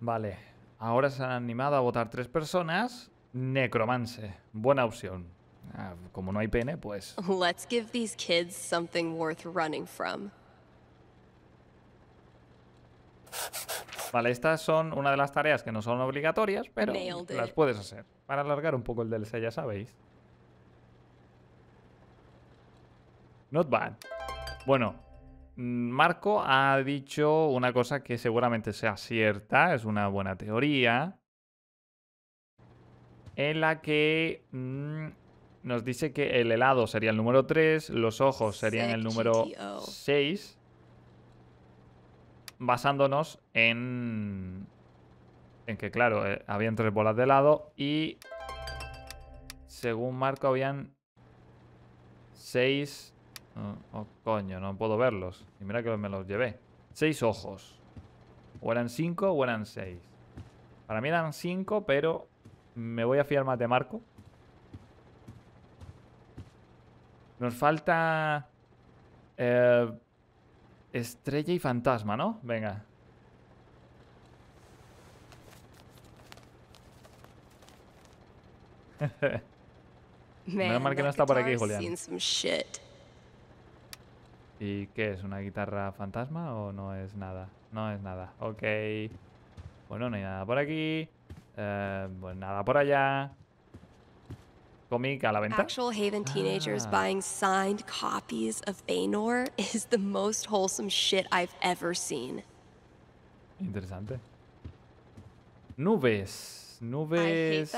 Vale, ahora se han animado a votar tres personas. Necromance, buena opción. Ah, como no hay pene, pues... Vale, estas son una de las tareas que no son obligatorias, pero las puedes hacer. Para alargar un poco el DLC, ya sabéis. Not bad. Bueno, Mm, Marco ha dicho una cosa que seguramente sea cierta, es una buena teoría, en la que mm, nos dice que el helado sería el número 3, los ojos serían el número 6, basándonos en, en que, claro, eh, habían tres bolas de helado y, según Marco, habían seis Oh, coño, no puedo verlos. Y mira que me los llevé. Seis ojos. O eran cinco o eran seis. Para mí eran cinco, pero me voy a fiar más de Marco. Nos falta... Eh, estrella y fantasma, ¿no? Venga. Menos mal que no está por aquí, Julián. ¿Y qué es? ¿Una guitarra fantasma o no es nada? No es nada. Ok. Bueno, no hay nada por aquí. Eh, pues nada por allá. Comic a la venta. Actual Haven ah. buying copies the most wholesome ever seen. Interesante. Nubes. Nubes.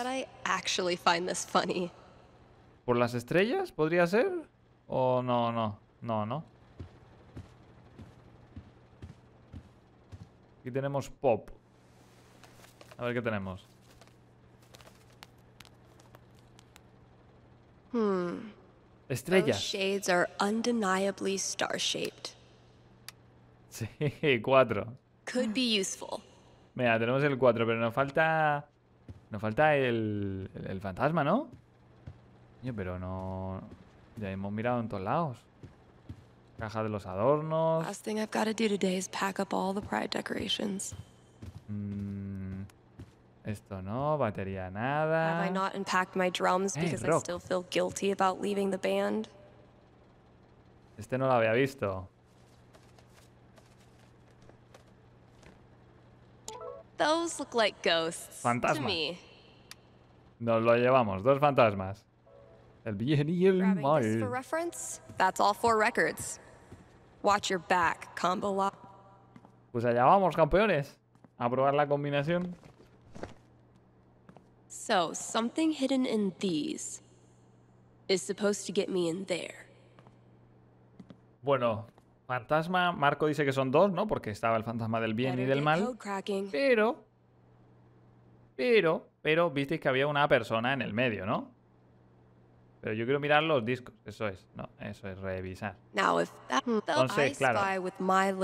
funny. ¿Por las estrellas podría ser? ¿O no, no? No, no. Aquí tenemos pop. A ver qué tenemos. Estrella. Hmm. Estrellas. Sí, cuatro. Could Mira, tenemos el cuatro, pero nos falta. Nos falta el, el, fantasma, ¿no? pero no. Ya hemos mirado en todos lados. Caja de los adornos. today pack up pride mm, esto no, batería nada. guilty about leaving the band? Este no lo había visto. Those look like ghosts Nos lo llevamos, dos fantasmas. El bien y el mal. That's all four records. Watch your back, Pues allá vamos, campeones. A probar la combinación. So, something hidden in these is supposed to get me in there. Bueno, fantasma, Marco dice que son dos, ¿no? Porque estaba el fantasma del bien y del mal. Pero, pero, pero, visteis que había una persona en el medio, ¿no? Pero yo quiero mirar los discos. Eso es, no, eso es revisar. Hmm. Entonces, claro,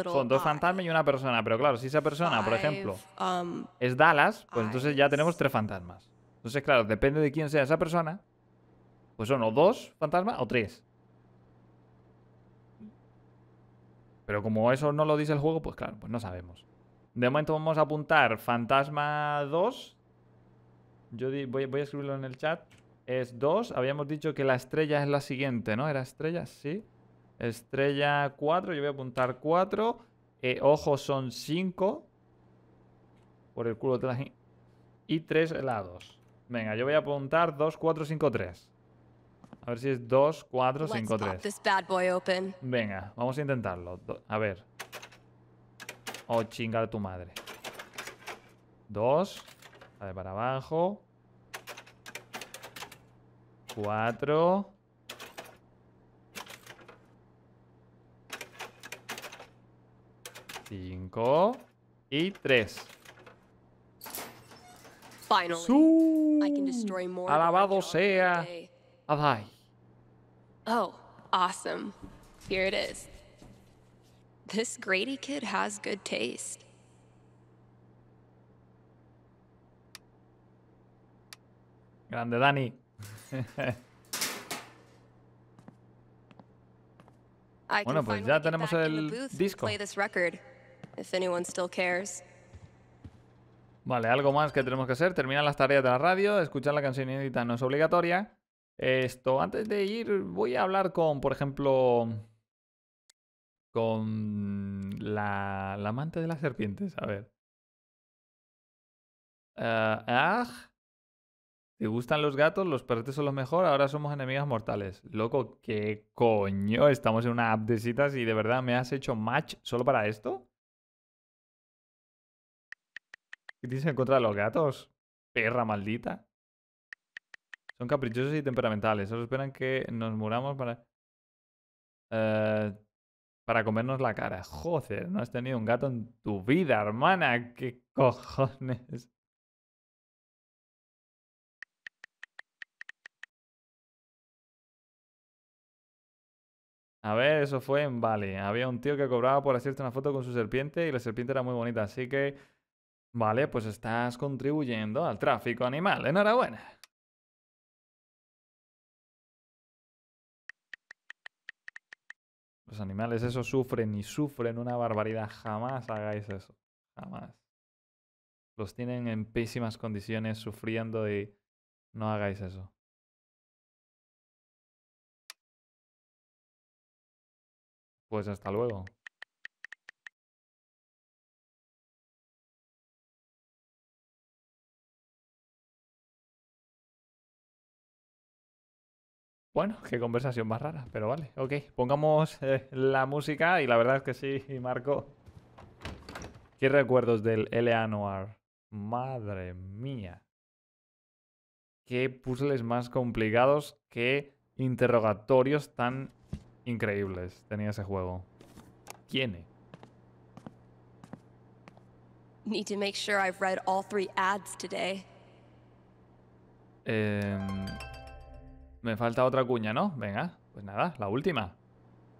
son dos fantasmas y una persona. Pero claro, si esa persona, por ejemplo, um, es Dallas, pues entonces ya tenemos tres fantasmas. Entonces, claro, depende de quién sea esa persona, pues son o dos fantasmas o tres. Pero como eso no lo dice el juego, pues claro, pues no sabemos. De momento vamos a apuntar fantasma 2. Yo voy a escribirlo en el chat es 2. Habíamos dicho que la estrella es la siguiente, ¿no? ¿Era estrella? Sí. Estrella 4, yo voy a apuntar 4. Eh, ojos son 5. Por el culo de la... Y 3 helados. Venga, yo voy a apuntar 2, 4, 5, 3. A ver si es 2, 4, 5, 3. Venga, vamos a intentarlo. A ver. Oh, chingar tu madre. 2. A Vale, para abajo. Cuatro. Cinco. Y tres. su Alabado sea Adai. Oh, awesome. Here it is. This Grady kid has good taste. Grande, Dani bueno, pues ya tenemos el disco. Vale, algo más que tenemos que hacer. Terminar las tareas de la radio. Escuchar la canción inédita no es obligatoria. Esto, antes de ir, voy a hablar con, por ejemplo, con la, amante de las serpientes. A ver. Eh, ah. ¿Te gustan los gatos? Los perretes son los mejores? Ahora somos enemigas mortales. Loco, ¿qué coño? Estamos en una app de citas y de verdad me has hecho match solo para esto. ¿Qué tienes en contra de los gatos? Perra maldita. Son caprichosos y temperamentales. Solo esperan que nos muramos para. Eh, para comernos la cara. Joder, no has tenido un gato en tu vida, hermana. ¿Qué cojones? A ver, eso fue en Bali. Había un tío que cobraba por hacerte una foto con su serpiente y la serpiente era muy bonita. Así que, vale, pues estás contribuyendo al tráfico animal. Enhorabuena. Los animales eso sufren y sufren una barbaridad. Jamás hagáis eso. Jamás. Los tienen en pésimas condiciones sufriendo y no hagáis eso. Pues hasta luego. Bueno, qué conversación más rara, pero vale, ok. Pongamos eh, la música y la verdad es que sí, Marco. ¿Qué recuerdos del Eleanor? Madre mía. Qué puzzles más complicados, qué interrogatorios tan increíbles tenía ese juego. Tiene. Need to make sure I've read all three ads today. Em, me falta otra cuña, ¿no? Venga, pues nada, la última.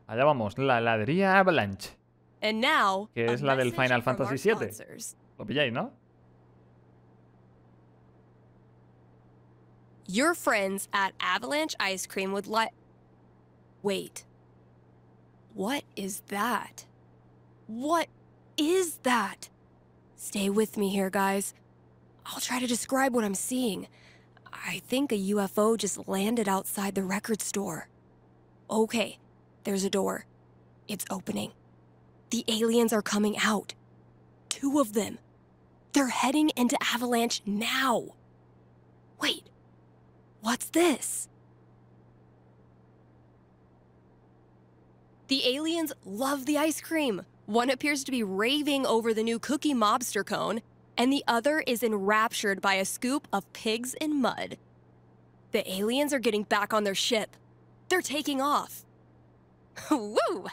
Allá vamos, la ladría Avalanche. And que es la del Final Fantasy VII. Lo pilláis, ¿no? Your friends at Avalanche Ice Cream would like... Wait. What is that? What is that? Stay with me here, guys. I'll try to describe what I'm seeing. I think a UFO just landed outside the record store. Okay, there's a door. It's opening. The aliens are coming out. Two of them. They're heading into Avalanche now. Wait, what's this? The aliens love the ice cream. One appears to be raving over the new cookie mobster cone, and the other is enraptured by a scoop of pigs in mud. The aliens are getting back on their ship. They're taking off. Woo!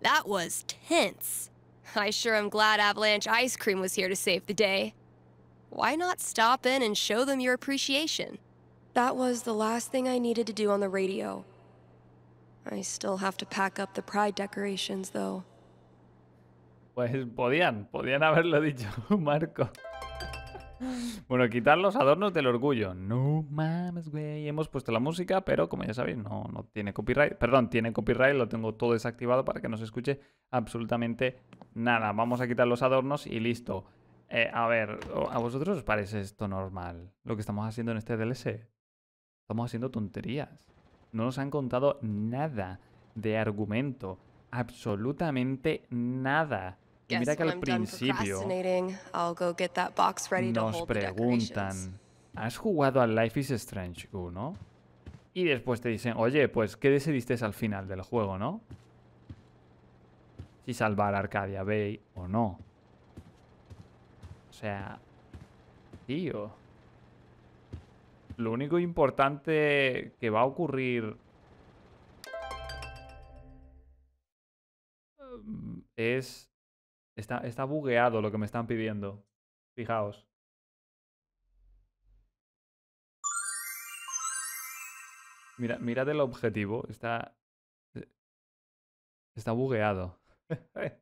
That was tense. I sure am glad Avalanche Ice Cream was here to save the day. Why not stop in and show them your appreciation? That was the last thing I needed to do on the radio. Pues podían, podían haberlo dicho, Marco. Bueno, quitar los adornos del orgullo. No mames, güey. Hemos puesto la música, pero como ya sabéis, no, no tiene copyright. Perdón, tiene copyright, lo tengo todo desactivado para que no se escuche absolutamente nada. Vamos a quitar los adornos y listo. Eh, a ver, ¿a vosotros os parece esto normal? Lo que estamos haciendo en este DLC. Estamos haciendo tonterías. No nos han contado nada de argumento, absolutamente nada. Y mira que al principio nos preguntan, ¿has jugado a Life is Strange 1? Y después te dicen, oye, pues ¿qué decidiste al final del juego, no? Si salvar Arcadia Bay o no. O sea, tío. Lo único importante que va a ocurrir eh, es... Está, está bugueado lo que me están pidiendo. Fijaos. Mira, mirad el objetivo. Está... Eh, está bugueado.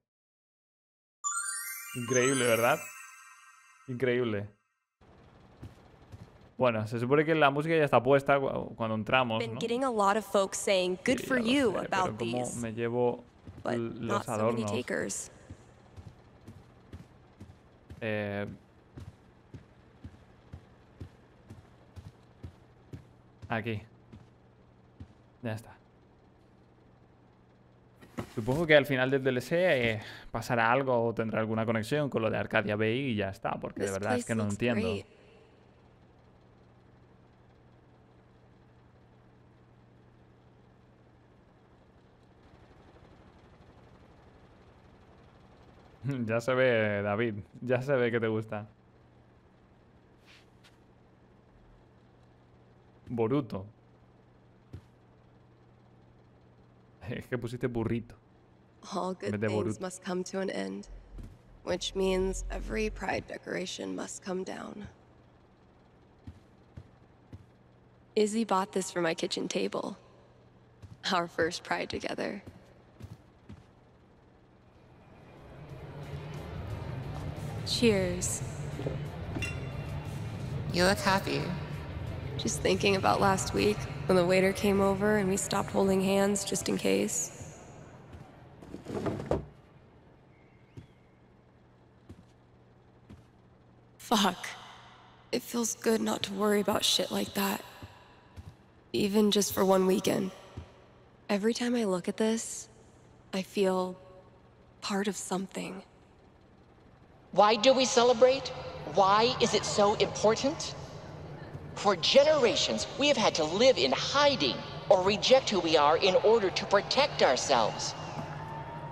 Increíble, ¿verdad? Increíble. Bueno, se supone que la música ya está puesta cuando entramos. ¿no? me llevo los adornos. Eh, aquí. Ya está. Supongo que al final del DLC eh, pasará algo o tendrá alguna conexión con lo de Arcadia Bay y ya está, porque de verdad es que no entiendo. Ya se ve, David. Ya se ve que te gusta. Boruto. Es que pusiste burrito. All good things must come to an end, which means every pride decoration must come down. Izzy bought this for my kitchen table. Our first pride together. Cheers. You look happy. Just thinking about last week when the waiter came over and we stopped holding hands just in case. Fuck. It feels good not to worry about shit like that. Even just for one weekend. Every time I look at this, I feel part of something. Why do we celebrate? Why is it so important? For generations, we have had to live in hiding or reject who we are in order to protect ourselves.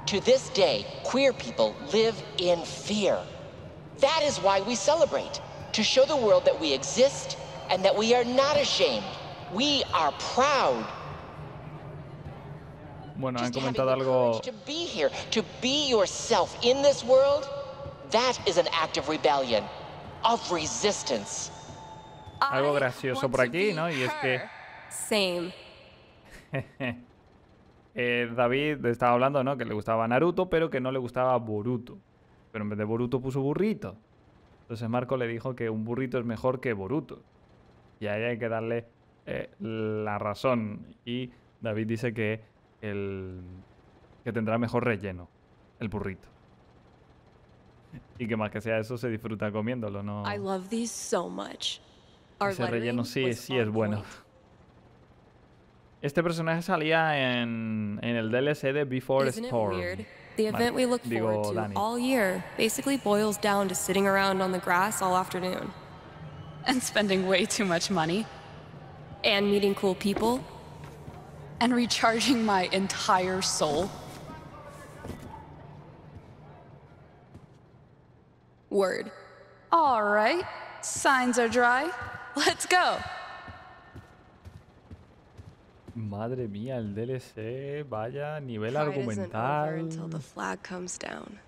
To this day, queer people live in fear. That is why we celebrate, to show the world that we exist and that we are not ashamed. We are proud. Bueno, han comentado algo. To be here, to be yourself in this world, Algo gracioso por aquí, ¿no? Y es que... Eh, David estaba hablando, ¿no? Que le gustaba Naruto, pero que no le gustaba Boruto. Pero en vez de Boruto puso burrito. Entonces Marco le dijo que un burrito es mejor que Boruto. Y ahí hay que darle eh, la razón. Y David dice que, el, que tendrá mejor relleno, el burrito. Y que más que sea eso, se disfruta comiéndolo, ¿no? I love these so much. Ese relleno sí, sí es bueno. Este personaje salía en, en el DLC de Before Storm. The event we look forward to all year basically boils down to sitting around on the grass all afternoon. And spending way too much money. And meeting cool people. And recharging my entire soul. Word. All right, signs are dry. Let's go. Madre mía, el DLC, vaya nivel Pride argumental. Over until the flag comes down.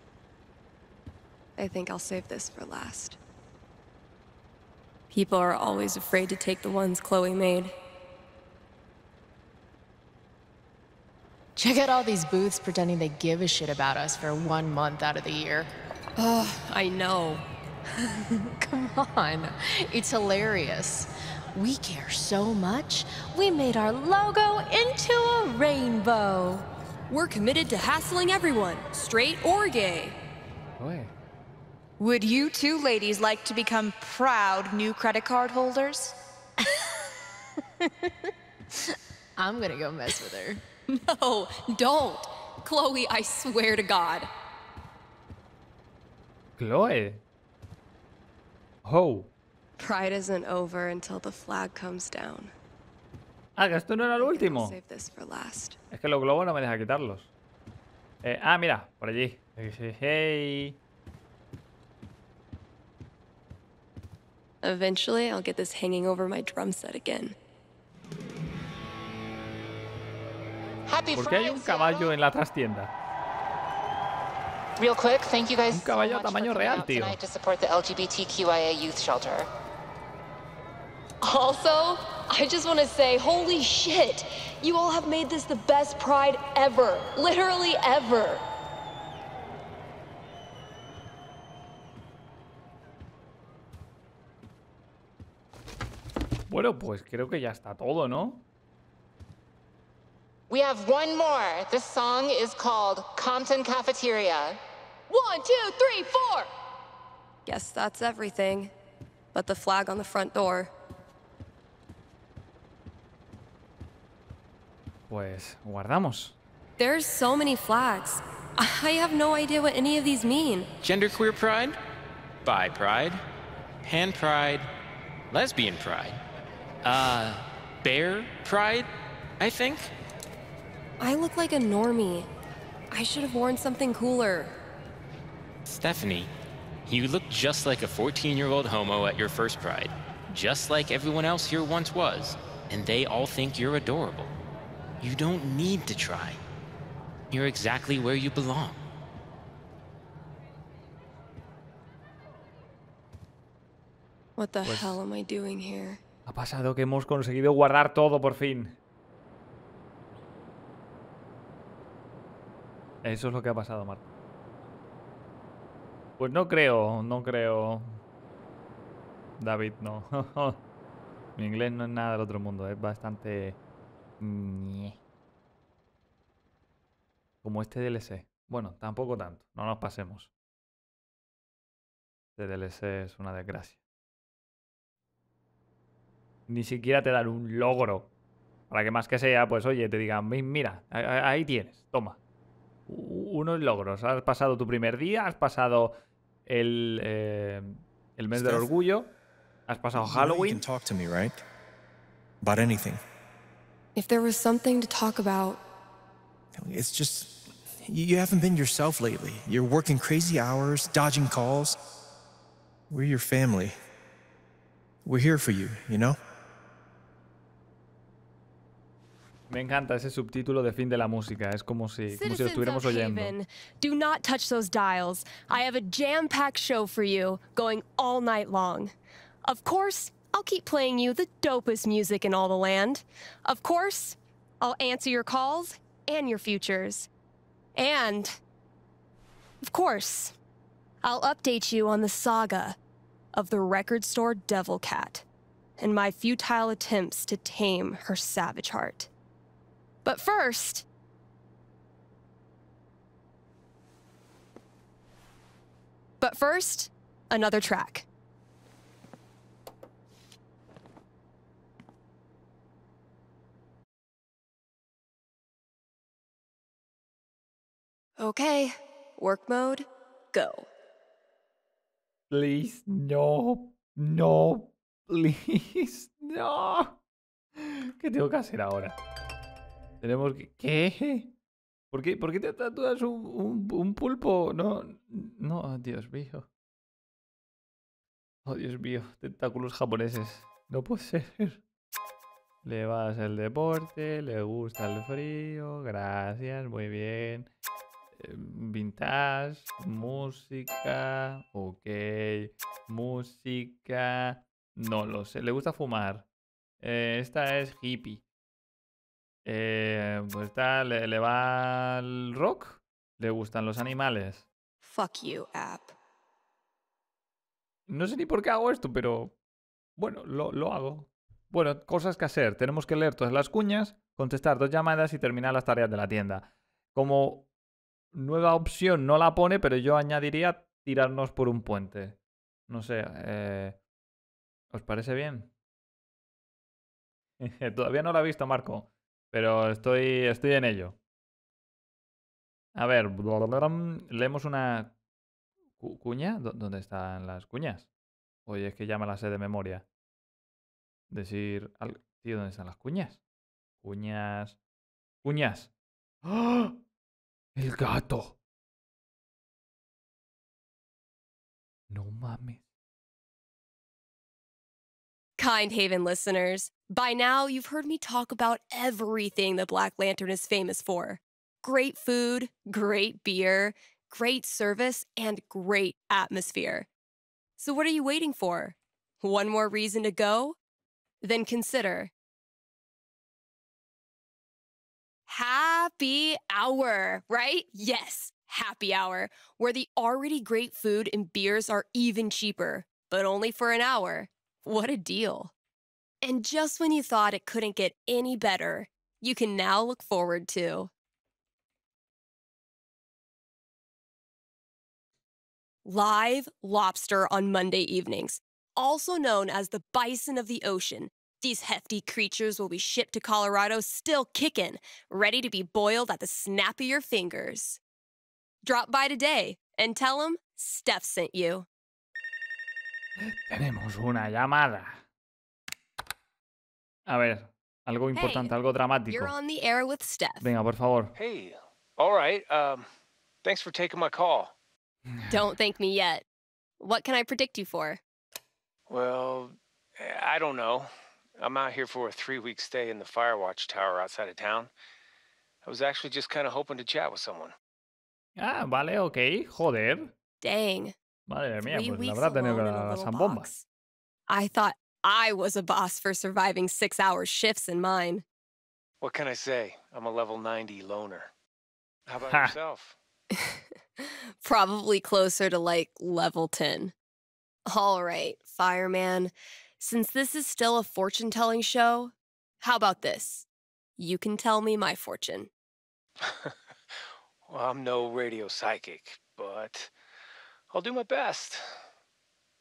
I think I'll save this for last. People are always afraid to take the ones Chloe made. Check out all these booths pretending they give a shit about us for one month out of the year. Oh, I know. Come on. It's hilarious. We care so much, we made our logo into a rainbow. We're committed to hassling everyone, straight or gay. Would you two ladies like to become proud new credit card holders? I'm gonna go mess with her. no, don't. Chloe, I swear to God. Chloe. Oh. Pride isn't over until the flag comes down. Ah, que esto no era el último. Es que los globos no me deja quitarlos. Eh, ah, mira, por allí. Hey. Eventually, I'll get this hanging over my drum set again. ¿Por qué hay un caballo en la trastienda? Real quick, thank you guys Un caballo so tamaño real, tío. to support the LGBTQIA youth shelter. Also, I just want to say, holy shit! You all have made this the best pride ever. Literally ever. Bueno, pues creo que ya está todo, ¿no? We have one more. This song is called Compton Cafeteria. One, two, three, four. Guess that's everything. But the flag on the front door. Pues guardamos. There's so many flags. I have no idea what any of these mean. Genderqueer pride, bi pride, pan pride, lesbian pride, uh, bear pride, I think. I look like a normie. I should have worn something cooler. Stephanie, you look just like a 14-year-old homo at your first pride, just like everyone else here once was, and they all think you're adorable. You don't need to try. You're exactly where you belong. What the hell am I doing here? Ha pasado que hemos conseguido guardar todo por fin. Eso es lo que ha pasado, Marta. Pues no creo, no creo. David, no. Mi inglés no es nada del otro mundo, es bastante... Como este DLC. Bueno, tampoco tanto, no nos pasemos. Este DLC es una desgracia. Ni siquiera te dan un logro. Para que más que sea, pues oye, te digan, mira, ahí tienes, toma. unos logros. Has pasado tu primer día, has pasado el, eh, el mes Steph, del orgullo, has pasado Halloween. You can talk to me, right? About anything. If there was something to talk about. It's just you haven't been yourself lately. You're working crazy hours, dodging calls. We're your family. We're here for you, you know? Me encanta ese subtítulo de fin de la música. Es como si, como si lo estuviéramos oyendo. Do not touch those dials. I have a jam-packed show for you, going all night long. Of course, I'll keep playing you the dopest music in all the land. Of course, I'll answer your calls and your futures. And, of course, I'll update you on the saga of the record store Devil Cat and my futile attempts to tame her savage heart. But first, but first, another track. Okay, work mode, go. Please, no, no, please, no. ¿Qué tengo que hacer ahora? Tenemos qué, por qué te tatúas un, pulpo? No, no, oh, Dios mío. Oh, Dios mío, tentáculos japoneses. No puede ser. Le vas el deporte, le gusta el frío, gracias, muy bien. Vintage, eh, música, ok, música, no lo sé, le gusta fumar. Eh, esta es hippie. Eh, pues tal, le, va al rock, le gustan los animales. No sé ni por qué hago esto, pero bueno, lo, lo hago. Bueno, cosas que hacer. Tenemos que leer todas las cuñas, contestar dos llamadas y terminar las tareas de la tienda. Como nueva opción no la pone, pero yo añadiría tirarnos por un puente. No sé, eh, ¿os parece bien? Todavía no la ha visto, Marco. Pero estoy, estoy en ello. A ver, leemos una cuña. ¿Dónde están las cuñas? Oye, es que ya me las de memoria. Decir, al... tío, ¿dónde están las cuñas? Cuñas. Cuñas. ¡Oh! El gato. No mames. kind Haven listeners, by now you've heard me talk about everything that Black Lantern is famous for great food, great beer, great service, and great atmosphere. So, what are you waiting for? One more reason to go? Then consider happy hour, right? Yes, happy hour, where the already great food and beers are even cheaper, but only for an hour. What a deal. And just when you thought it couldn't get any better, you can now look forward to live lobster on Monday evenings, also known as the bison of the ocean. These hefty creatures will be shipped to Colorado still kicking, ready to be boiled at the snap of your fingers. Drop by today and tell them Steph sent you. Tenemos una llamada. A ver, algo importante, algo dramático. Venga, por favor. Hey, all right. Um, thanks for taking my call. Don't thank me yet. What can I predict you for? Well, I don't know. I'm out here for a three week stay in the Firewatch Tower outside of town. I was actually just kind of hoping to chat with someone. Ah, vale, okay, Joder. Dang. Madre mía, pues la habrá tenido la zambomba. I thought I was a boss for surviving six hour shifts in mine. What can I say? I'm a level 90 loner. How about ha. yourself? Probably closer to like level 10. All right, fireman. Since this is still a fortune telling show, how about this? You can tell me my fortune. well, I'm no radio psychic, but I'll do my best.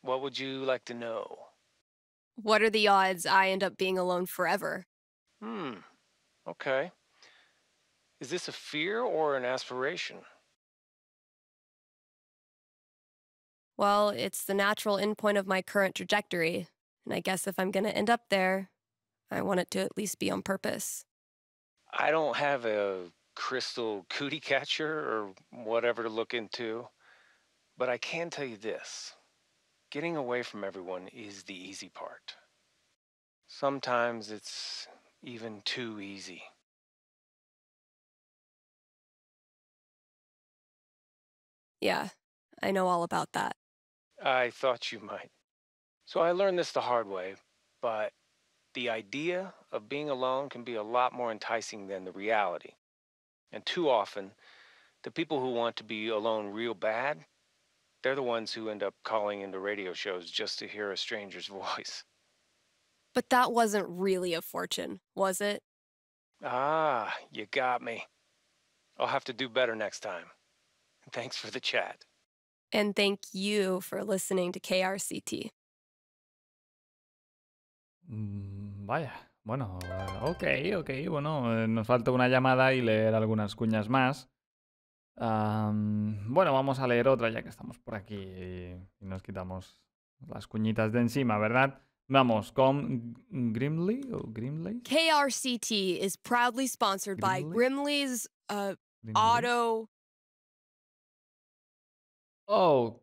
What would you like to know? What are the odds I end up being alone forever? Hmm. Okay. Is this a fear or an aspiration? Well, it's the natural endpoint of my current trajectory, and I guess if I'm going to end up there, I want it to at least be on purpose. I don't have a crystal cootie catcher or whatever to look into. But I can tell you this getting away from everyone is the easy part. Sometimes it's even too easy. Yeah, I know all about that. I thought you might. So I learned this the hard way, but the idea of being alone can be a lot more enticing than the reality. And too often, the people who want to be alone real bad they're the ones who end up calling into radio shows just to hear a stranger's voice. But that wasn't really a fortune, was it? Ah, you got me. I'll have to do better next time. Thanks for the chat. And thank you for listening to KRCT. Mm, vaya, bueno, eh, ok, ok, bueno, eh, nos falta una llamada y leer algunas cuñas más. bueno, vamos a leer otra ya que estamos por aquí y nos quitamos las cuñitas de encima, ¿verdad? Vamos con Grimley o Grimley. KRCT is proudly sponsored by Grimley's uh, Auto. Oh,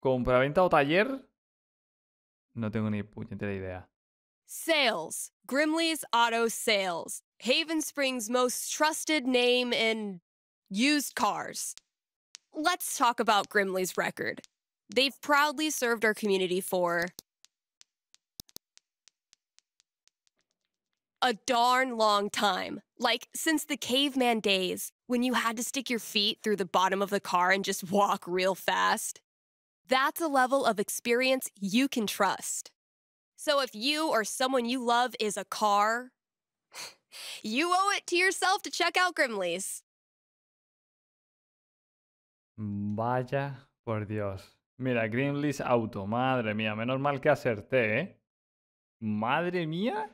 compraventa o taller. No tengo ni puñetera idea. Sales. Grimley's Auto Sales. Haven Springs' most trusted name in used cars. Let's talk about Grimley's record. They've proudly served our community for a darn long time. Like since the caveman days, when you had to stick your feet through the bottom of the car and just walk real fast. That's a level of experience you can trust. So if you or someone you love is a car, you owe it to yourself to check out Grimley's. Mm, vaya por Dios. Mira, Grimlis Auto, madre mía, menos mal que acerté, ¿eh? Madre mía,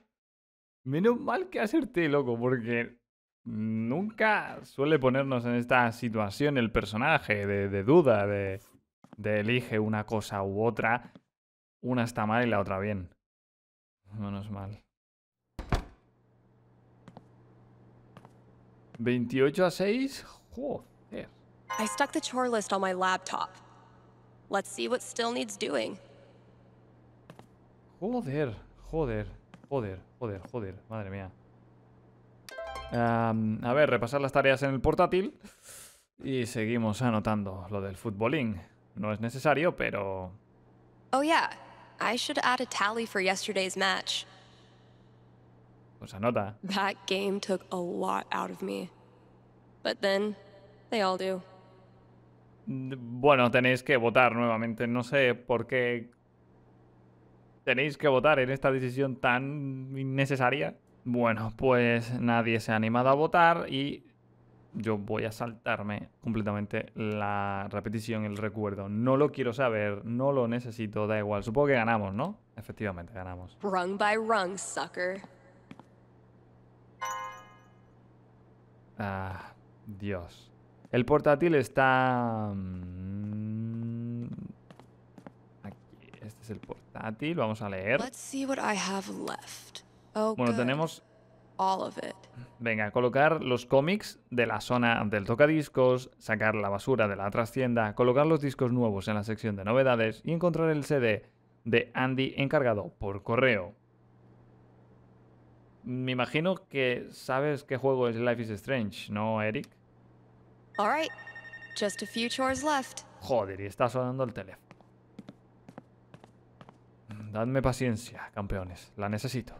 menos mal que acerté, loco, porque nunca suele ponernos en esta situación el personaje de, duda, de, de, elige una cosa u otra, una está mal y la otra bien. Menos mal. 28 a 6, ¡Joder! I stuck the chore list on my laptop. Let's see what still needs doing. Joder, joder, joder, joder, joder, madre mía. Um, a ver, repasar las tareas en el portátil. Y seguimos anotando lo del futbolín. No es necesario, pero... Oh yeah, I should add a tally for yesterday's match. Pues anota. That game took a lot out of me. But then, they all do. Bueno, tenéis que votar nuevamente. No sé por qué tenéis que votar en esta decisión tan innecesaria. Bueno, pues nadie se ha animado a votar y yo voy a saltarme completamente la repetición, el recuerdo. No lo quiero saber, no lo necesito, da igual. Supongo que ganamos, ¿no? Efectivamente, ganamos. Rung by rung, sucker. Ah, Dios. El portátil está... Mm, aquí, este es el portátil, vamos a leer. Oh, bueno, tenemos... Venga, colocar los cómics de la zona del tocadiscos, sacar la basura de la trastienda, colocar los discos nuevos en la sección de novedades y encontrar el CD de Andy encargado por correo. Me imagino que sabes qué juego es Life is Strange, ¿no, Eric? Just a few chores left. Joder, y está sonando el teléfono. Dadme paciencia, campeones. La necesito.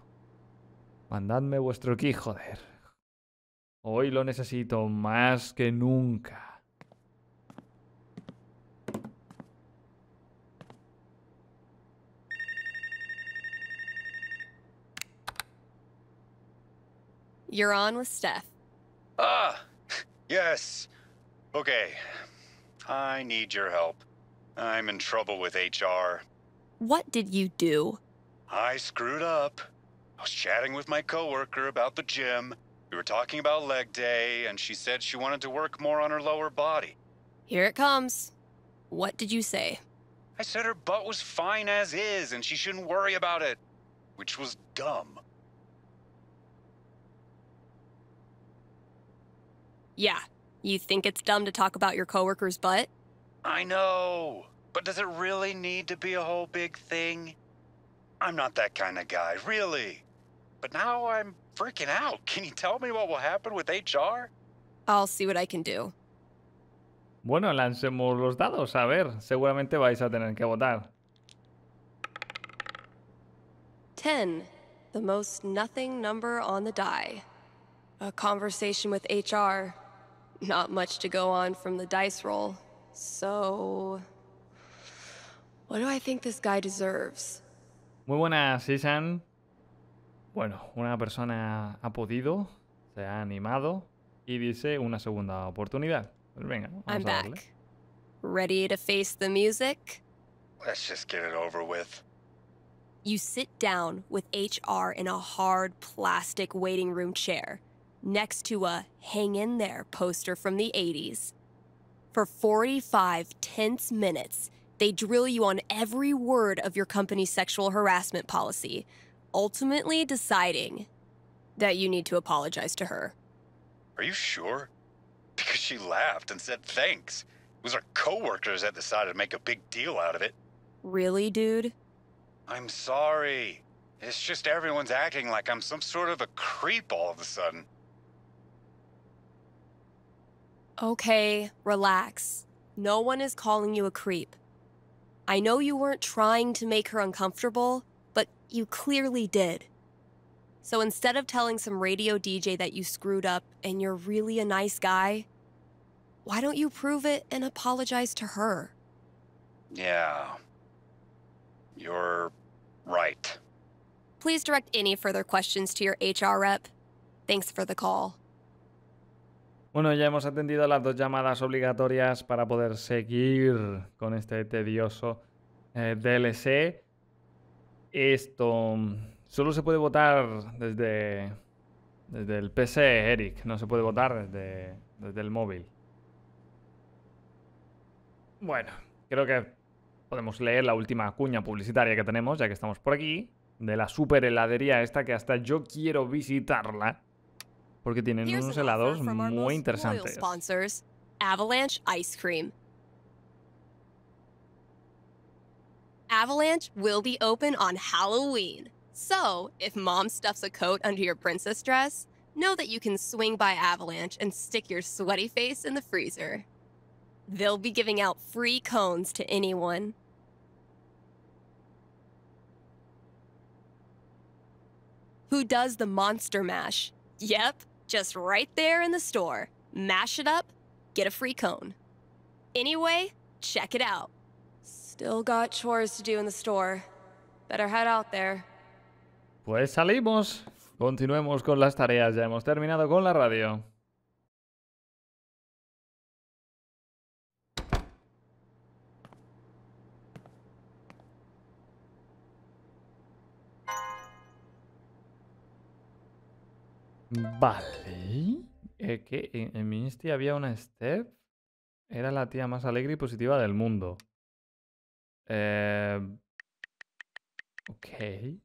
Mandadme vuestro ki, joder. Hoy lo necesito más que nunca. You're on with Steph. Ah, yes. Okay, I need your help. I'm in trouble with HR. What did you do? I screwed up. I was chatting with my coworker about the gym. We were talking about leg day, and she said she wanted to work more on her lower body. Here it comes. What did you say? I said her butt was fine as is, and she shouldn't worry about it, which was dumb. Yeah, you think it's dumb to talk about your coworker's butt? I know, but does it really need to be a whole big thing? I'm not that kind of guy, really. But now I'm freaking out. Can you tell me what will happen with HR? I'll see what I can do. Bueno, lancemos los dados, a ver. Seguramente vais a tener que votar. 10. The most nothing number on the die. A conversation with HR not much to go on from the dice roll. So... What do I think this guy deserves? Muy buenas, Isan. Bueno, una persona ha podido, se ha animado y dice una segunda oportunidad. Pues venga, vamos I'm a Back. Ready to face the music? Let's just get it over with. You sit down with HR in a hard plastic waiting room chair next to a hang in there poster from the 80s. For 45 tense minutes, they drill you on every word of your company's sexual harassment policy, ultimately deciding that you need to apologize to her. Are you sure? Because she laughed and said thanks. It was our coworkers that decided to make a big deal out of it. Really, dude? I'm sorry. It's just everyone's acting like I'm some sort of a creep all of a sudden. Okay, relax. No one is calling you a creep. I know you weren't trying to make her uncomfortable, but you clearly did. So instead of telling some radio DJ that you screwed up and you're really a nice guy, why don't you prove it and apologize to her? Yeah. You're right. Please direct any further questions to your HR rep. Thanks for the call. Bueno, ya hemos atendido las dos llamadas obligatorias para poder seguir con este tedioso eh, DLC. Esto mm, solo se puede votar desde, desde el PC, Eric. No se puede votar desde, desde el móvil. Bueno, creo que podemos leer la última cuña publicitaria que tenemos, ya que estamos por aquí, de la super heladería esta que hasta yo quiero visitarla. porque tienen unos helados muy interesantes. Avalanche Ice Cream. Avalanche will be open on Halloween. So, if mom stuffs a coat under your princess dress, know that you can swing by Avalanche and stick your sweaty face in the freezer. They'll be giving out free cones to anyone. Who does the monster mash? Yep, just right there in the store. Mash it up, get a free cone. Anyway, check it out. Still got chores to do in the store. Better head out there. Pues salimos. Continuemos con las tareas. Ya hemos terminado con la radio. Vale. Eh, que en, mi Insti había una Steph. Era la tía más alegre y positiva del mundo. Eh, ok.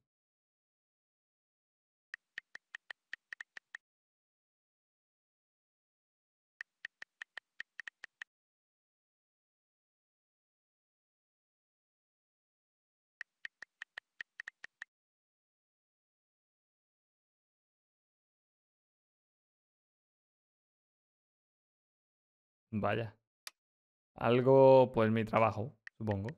Vaya. Algo, pues mi trabajo, supongo.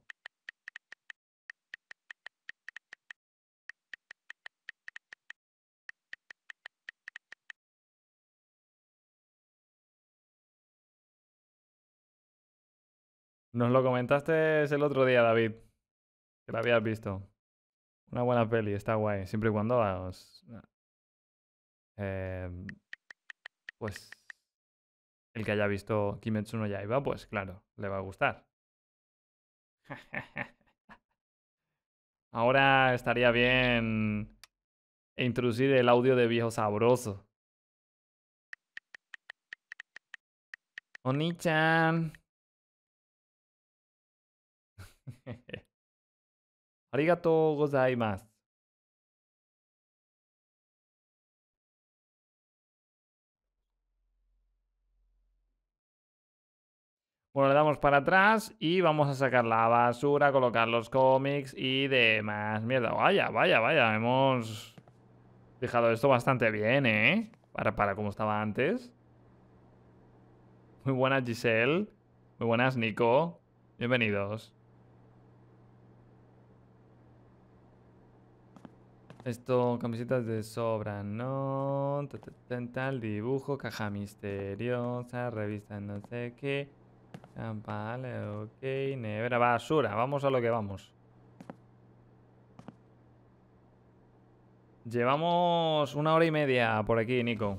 Nos lo comentaste el otro día, David, que la habías visto. Una buena peli, está guay, siempre y cuando eh, pues el que haya visto Kimetsu no Yaiba, pues claro, le va a gustar. Ahora estaría bien introducir el audio de viejo sabroso. Oni-chan. Arigato gozaimasu. Bueno, le damos para atrás y vamos a sacar la basura, colocar los cómics y demás. Mierda, vaya, vaya, vaya. Hemos dejado esto bastante bien, ¿eh? Para, para como estaba antes. Muy buenas, Giselle. Muy buenas, Nico. Bienvenidos. Esto, camisetas de sobra, no. Tal, dibujo, caja misteriosa, revista no sé qué. Vale, ok. Nevera, basura. Vamos a lo que vamos. Llevamos una hora y media por aquí, Nico.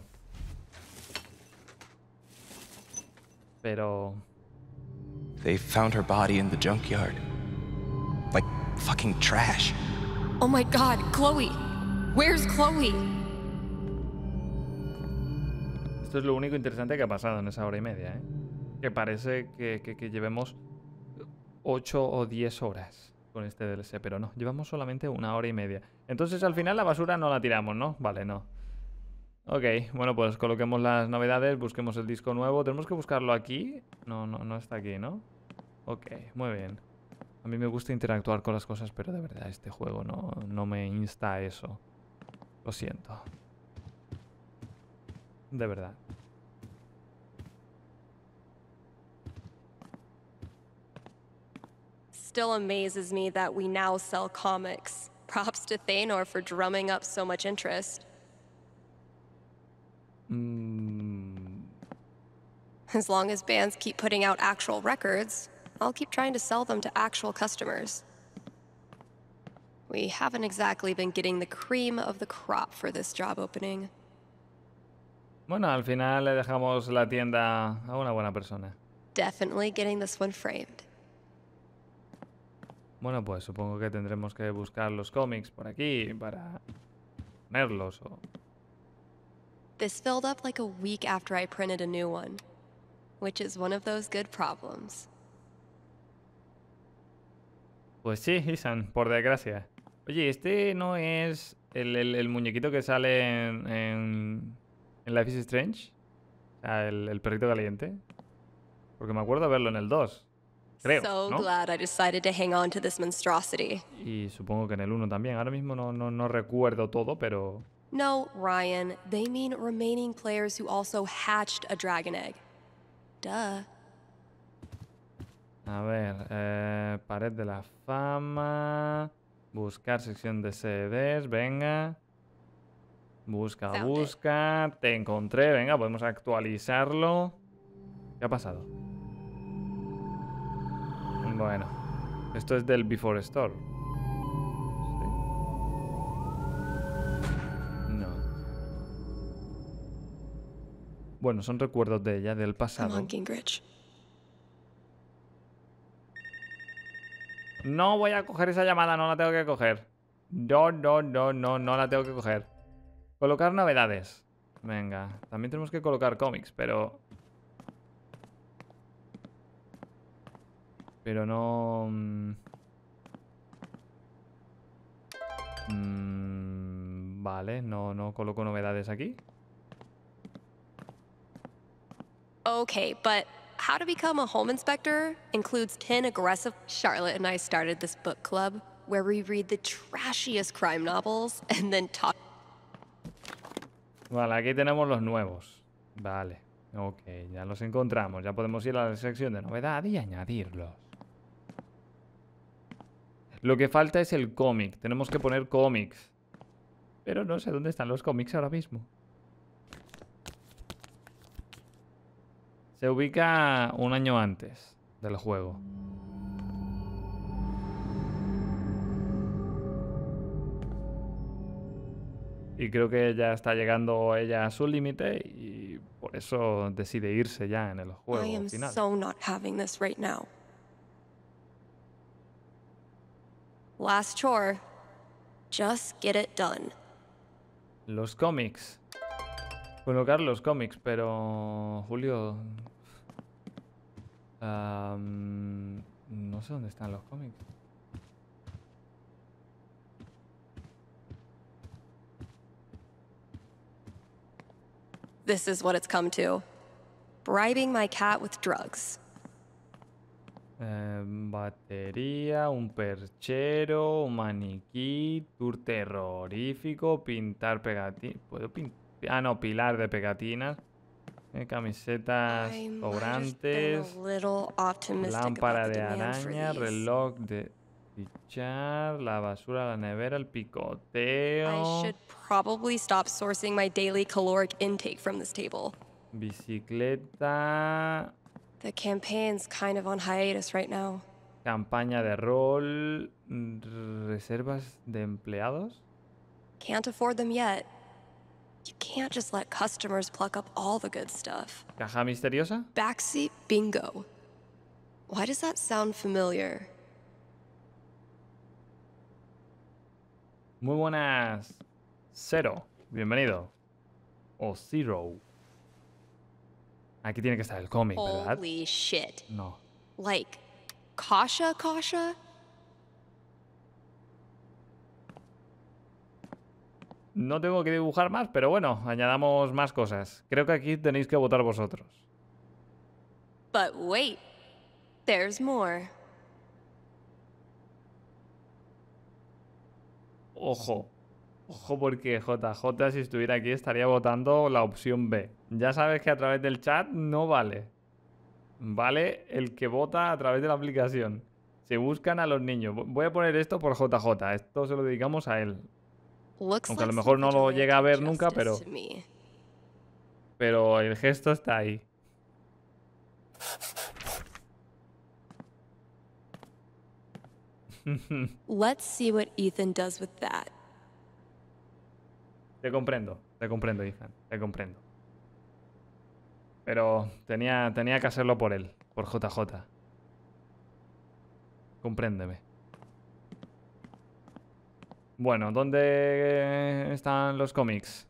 Pero... fucking trash. Oh my god, Chloe? Esto es lo único interesante que ha pasado en esa hora y media, ¿eh? que parece que, llevemos 8 o 10 horas con este DLC, pero no, llevamos solamente una hora y media. Entonces al final la basura no la tiramos, ¿no? Vale, no. Ok, bueno, pues coloquemos las novedades, busquemos el disco nuevo. ¿Tenemos que buscarlo aquí? No, no, no está aquí, ¿no? Ok, muy bien. A mí me gusta interactuar con las cosas, pero de verdad este juego no, no me insta a eso. Lo siento. De verdad. still amazes me that we now sell comics. Props to Thanor for drumming up so much interest. Mm. As long as bands keep putting out actual records, I'll keep trying to sell them to actual customers. We haven't exactly been getting the cream of the crop for this job opening. Bueno, al final le dejamos la tienda a una buena persona. Definitely getting this one framed. Bueno, pues supongo que tendremos que buscar los cómics por aquí para ponerlos o... This filled up like a week after I printed a new one, which is one of those good problems. Pues sí, Isan, por desgracia. Oye, este no es el, muñequito que sale en, en, Life is Strange, o sea, el, perrito caliente. Porque me acuerdo verlo en el 2. Y supongo que en el 1 también. Ahora mismo no, no, no recuerdo todo, pero... No, Ryan. They mean remaining players who also hatched a dragon egg. Duh. A ver, eh, pared de la fama, buscar sección de CDs, venga. Busca, busca, te encontré, venga, podemos actualizarlo. ¿Qué ha pasado? Bueno, esto es del Before Store. No. Bueno, son recuerdos de ella, del pasado. No voy a coger esa llamada, no la tengo que coger. No, no, no, no, no la tengo que coger. Colocar novedades. Venga, también tenemos que colocar cómics, pero Pero no... Mmm, vale, no, no coloco novedades aquí. Okay, but how to become a home inspector includes 10 aggressive... Charlotte and I started this book club where we read the trashiest crime novels and then talk... Vale, aquí tenemos los nuevos. Vale, ok, ya los encontramos. Ya podemos ir a la sección de novedades y añadirlos. Lo que falta es el cómic. Tenemos que poner cómics. Pero no sé dónde están los cómics ahora mismo. Se ubica un año antes del juego. Y creo que ya está llegando ella a su límite y por eso decide irse ya en el juego final. Last chore. Just get it done. Los cómics. Colocar los cómics, pero... Julio... Um, no sé dónde están los cómics. This is what it's come to. Bribing my cat with drugs. Em, batería, un perchero, un maniquí, tour terrorífico, pintar pegatinas. Ah, no, pilar de pegatinas. Eh, camisetas cobrantes, Lámpara de araña, reloj de fichar, la basura, la nevera, el picoteo. Bicicleta. The campaign's kind of on hiatus right now. Campaña de rol, mm, reservas de empleados. Can't afford them yet. You can't just let customers pluck up all the good stuff. Caja misteriosa? Backseat bingo. Why does that sound familiar? Muy buenas. Cero. Bienvenido. O zero. Aquí tiene que estar el cómic, ¿verdad? No. Like, Kasha No tengo que dibujar más, pero bueno, añadamos más cosas. Creo que aquí tenéis que votar vosotros. But wait, there's more. Ojo, ojo porque JJ si estuviera aquí estaría votando la opción B. Ya sabes que a través del chat no vale. Vale el que vota a través de la aplicación. Se buscan a los niños. Voy a poner esto por JJ. Esto se lo dedicamos a él. Aunque a lo mejor no lo llega a ver nunca, pero... Pero el gesto está ahí. Ethan Te comprendo, te comprendo, Ethan, te comprendo. Pero tenía, tenía que hacerlo por él, por JJ. Compréndeme. Bueno, ¿dónde están los cómics?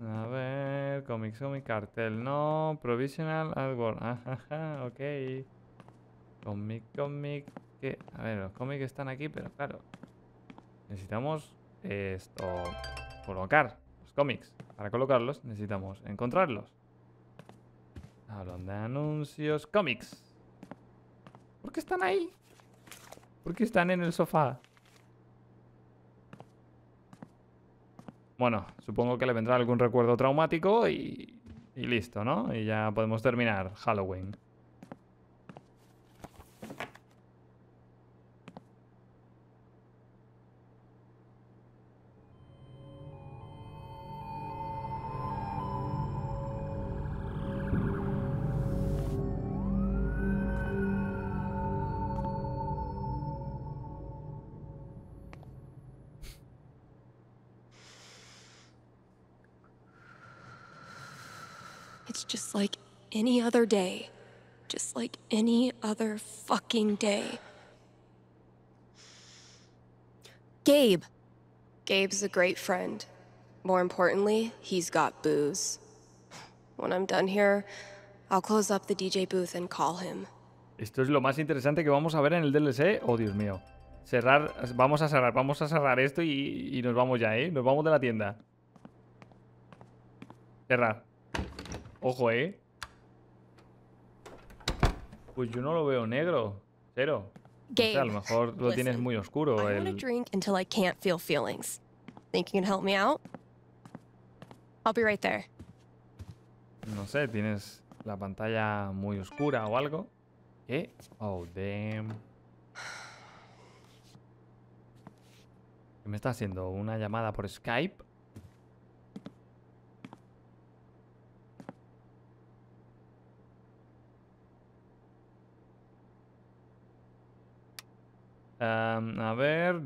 A ver, cómics, cómics, cartel, no, provisional, algo, Ajaja, ah, ok. Cómic, cómic, A ver, los cómics están aquí, pero claro. Necesitamos esto, colocar los cómics. Para colocarlos necesitamos encontrarlos. Hablando de anuncios, cómics. ¿Por qué están ahí? ¿Por qué están en el sofá? Bueno, supongo que le vendrá algún recuerdo traumático y, y listo, ¿no? Y ya podemos terminar Halloween. other day. Just like any other fucking day. Gabe! Gabe's a great friend. More importantly, he's got booze. When I'm done here, I'll close up the DJ booth and call him. Esto es lo más interesante que vamos a ver en el DLC. Oh, Dios mío. Cerrar, vamos a cerrar, vamos a cerrar esto y, y nos vamos ya, ¿eh? Nos vamos de la tienda. Cerrar. Ojo, ¿eh? Pues yo no lo veo negro. Cero. a lo mejor lo tienes muy oscuro. I drink until I can't feel feelings. Think you can help me out? I'll be right there. No sé, tienes la pantalla muy oscura o algo. ¿Qué? Oh, damn. ¿Qué me está haciendo? ¿Una llamada por Skype? a ver,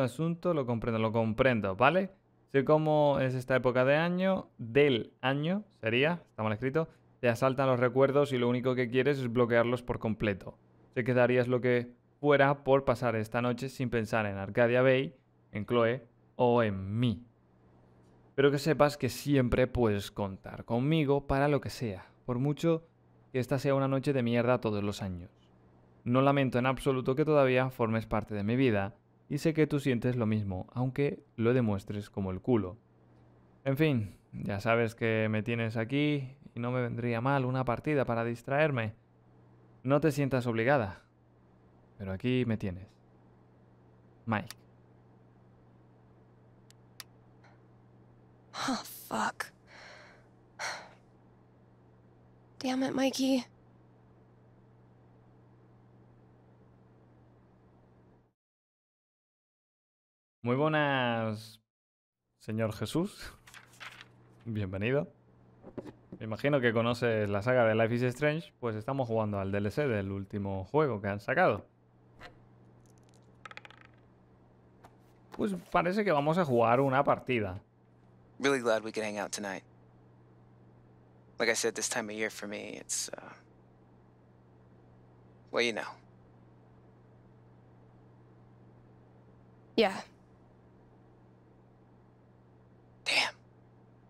asunto, lo comprendo, lo comprendo, ¿vale? Sé cómo es esta época de año, del año sería, está mal escrito, te asaltan los recuerdos y lo único que quieres es bloquearlos por completo. Te quedarías lo que fuera por pasar esta noche sin pensar en Arcadia Bay, en Chloe o en mí. Pero que sepas que siempre puedes contar conmigo para lo que sea, por mucho que esta sea una noche de mierda todos los años. No lamento en absoluto que todavía formes parte de mi vida, y sé que tú sientes lo mismo, aunque lo demuestres como el culo. En fin, ya sabes que me tienes aquí y no me vendría mal una partida para distraerme. No te sientas obligada, pero aquí me tienes. Mike. Oh, fuck. Damn Mikey. Muy buenas, señor Jesús. Bienvenido. Me imagino que conoces la saga de Life is Strange, pues estamos jugando al DLC del último juego que han sacado. Pues parece que vamos a jugar una partida. Really glad we could hang out tonight. Like I said, this time of year for me, it's uh, well, you know. Yeah.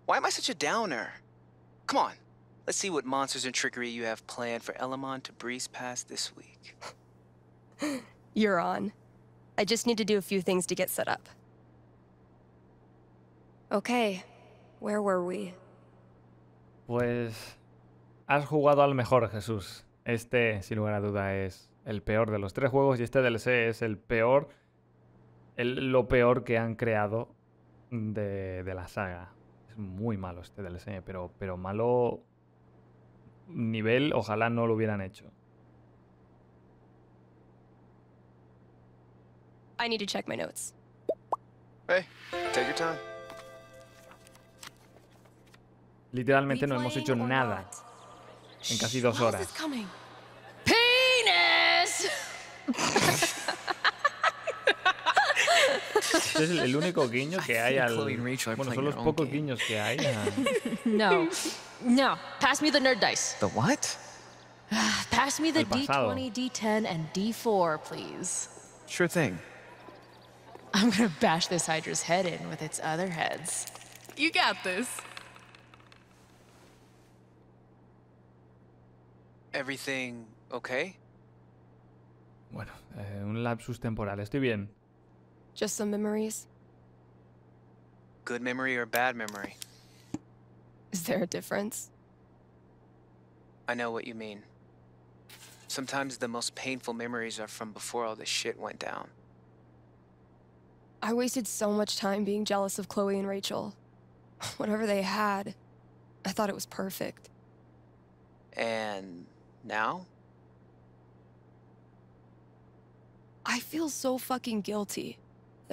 Why am I such a downer? Come on, let's see what monsters and trickery you have planned for Elamon to breeze past this week. You're on. I just need to do a few things to get set up. Okay, where were we? Pues... Has jugado al mejor, Jesús. Este, sin lugar a duda, es el peor de los tres juegos y este DLC es el peor... El, lo peor que han creado de, de la saga muy malo este DLC, pero, pero malo nivel, ojalá no lo hubieran hecho. Literalmente no hemos hecho nada en casi dos horas. Este es el, único guiño que hay al. Bueno, son los pocos guiños que hay. No. No. Pass me the nerd dice. The what? Pass me the D20, D10, and D4, please. Sure thing. I'm gonna bash this Hydra's head in with its other heads. You got this. Everything okay? Bueno, eh, un lapsus temporal. Estoy bien. Just some memories? Good memory or bad memory? Is there a difference? I know what you mean. Sometimes the most painful memories are from before all this shit went down. I wasted so much time being jealous of Chloe and Rachel. Whatever they had, I thought it was perfect. And now? I feel so fucking guilty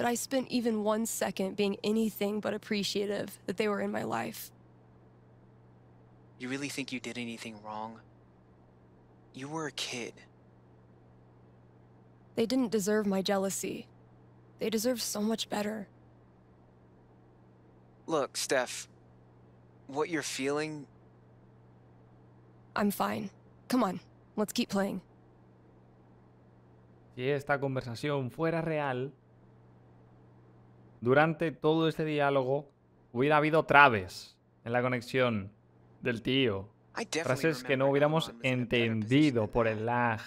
that I spent even one second being anything but appreciative that they were in my life. You really think you did anything wrong? You were a kid. They didn't deserve my jealousy. They deserve so much better. Look, Steph, what you're feeling... I'm fine. Come on, let's keep playing. Si esta conversación fuera real, durante todo este diálogo hubiera habido traves en la conexión del tío. Frases que no hubiéramos entendido por el lag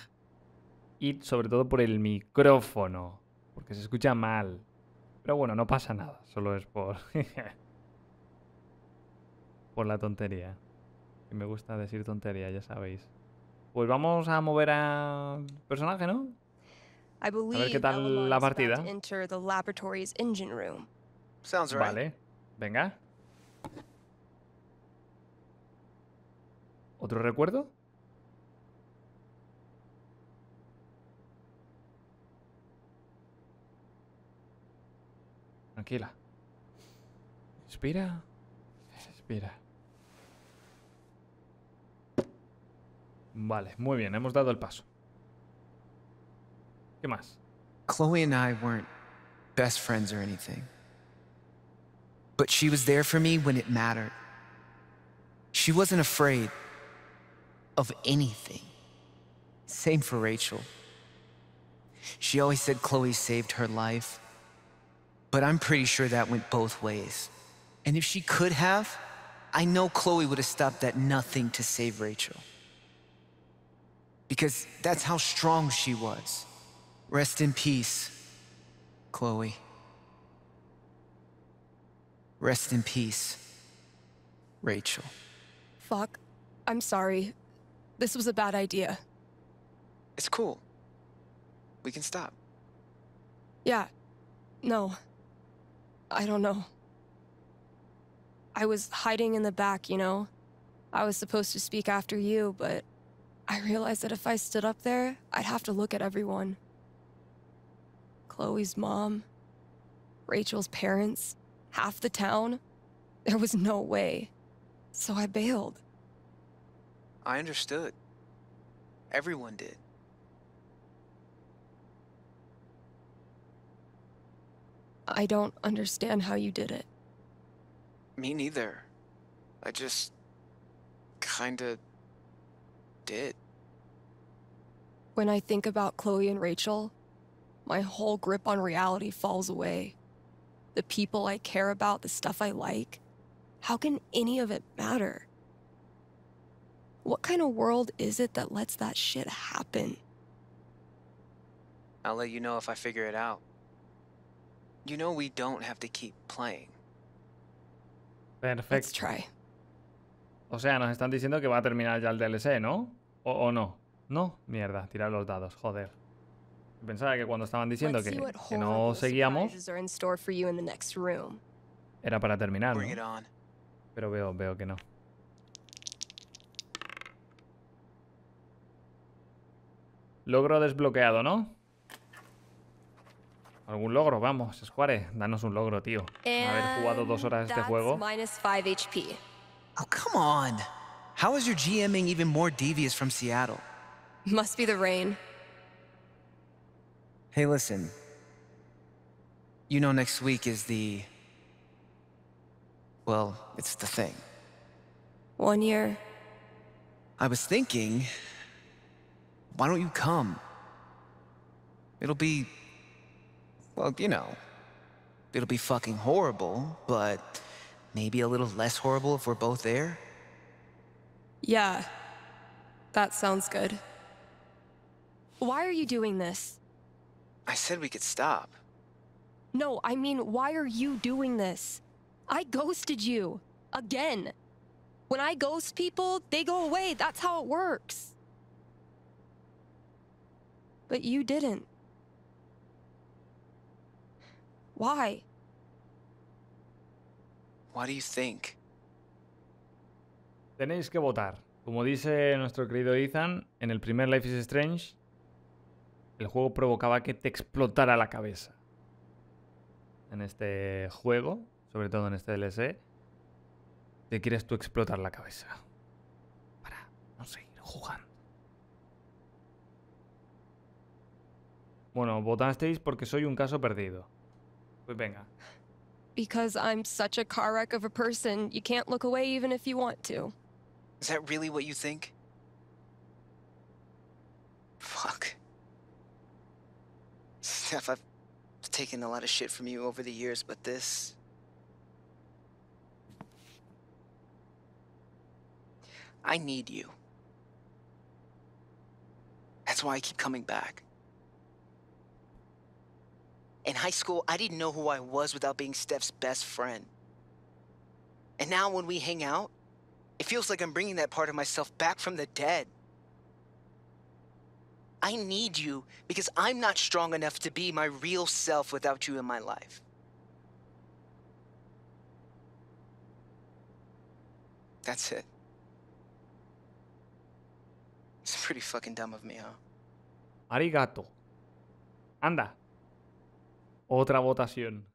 y sobre todo por el micrófono, porque se escucha mal. Pero bueno, no pasa nada, solo es por... por la tontería. Y me gusta decir tontería, ya sabéis. Pues vamos a mover al personaje, ¿no? A ver qué tal la partida. Vale. Venga. ¿Otro recuerdo? Tranquila. Inspira. Inspira. Vale, muy bien, hemos dado el paso. ¿Qué más? Chloe and I weren't best friends or anything. But she was there for me when it mattered. She wasn't afraid of anything. Same for Rachel. She always said Chloe saved her life, but I'm pretty sure that went both ways. And if she could have, I know Chloe would have stopped at nothing to save Rachel. Because that's how strong she was. Rest in peace, Chloe. Rest in peace, Rachel. Fuck. I'm sorry. This was a bad idea. It's cool. We can stop. Yeah. No. I don't know. I was hiding in the back, you know? I was supposed to speak after you, but I realized that if I stood up there, I'd have to look at everyone. Chloe's mom, Rachel's parents, half the town. There was no way. So I bailed. I understood. Everyone did. I don't understand how you did it. Me neither. I just... kinda... did. When I think about Chloe and Rachel, my whole grip on reality falls away. The people I care about, the stuff I like, how can any of it matter? What kind of world is it that lets that shit happen? I'll let you know if I figure it out. You know we don't have to keep playing. Perfecto. Let's try. O sea, nos están diciendo que va a terminar ya el DLC, ¿no? ¿O, o no? No, mierda, tirar los dados, joder. pensaba que cuando estaban diciendo que, no seguíamos, era para terminar, Pero veo, veo que no. Logro desbloqueado, ¿no? Algún logro, vamos, Square, danos un logro, tío. Haber jugado dos horas este juego. Oh, come on. How is your GMing even more devious from Seattle? Must be the rain. Hey, listen. You know, next week is the. Well, it's the thing. One year. I was thinking, why don't you come? It'll be. Well, you know. It'll be fucking horrible, but maybe a little less horrible if we're both there? Yeah. That sounds good. Why are you doing this? I said we could stop. No, I mean, why are you doing this? I ghosted you. Again. When I ghost people, they go away. That's how it works. But you didn't. Why? What do you think? Tenéis que votar. Como dice nuestro querido Ethan, en el primer Life is Strange, el juego provocaba que te explotara la cabeza. En este juego, sobre todo en este DLC, te quieres tú explotar la cabeza. Para no seguir jugando. Bueno, votasteis porque soy un caso perdido. Pues venga. Because I'm such a car wreck of a person, you can't look away even if you want to. Is that really what you think? Fuck. Jeff, I've taken a lot of shit from you over the years, but this. I need you. That's why I keep coming back. In high school, I didn't know who I was without being Steph's best friend. And now when we hang out, it feels like I'm bringing that part of myself back from the dead. I need you because I'm not strong enough to be my real self without you in my life. That's it. It's pretty fucking dumb of me, huh? Arigato. Anda. Otra votación.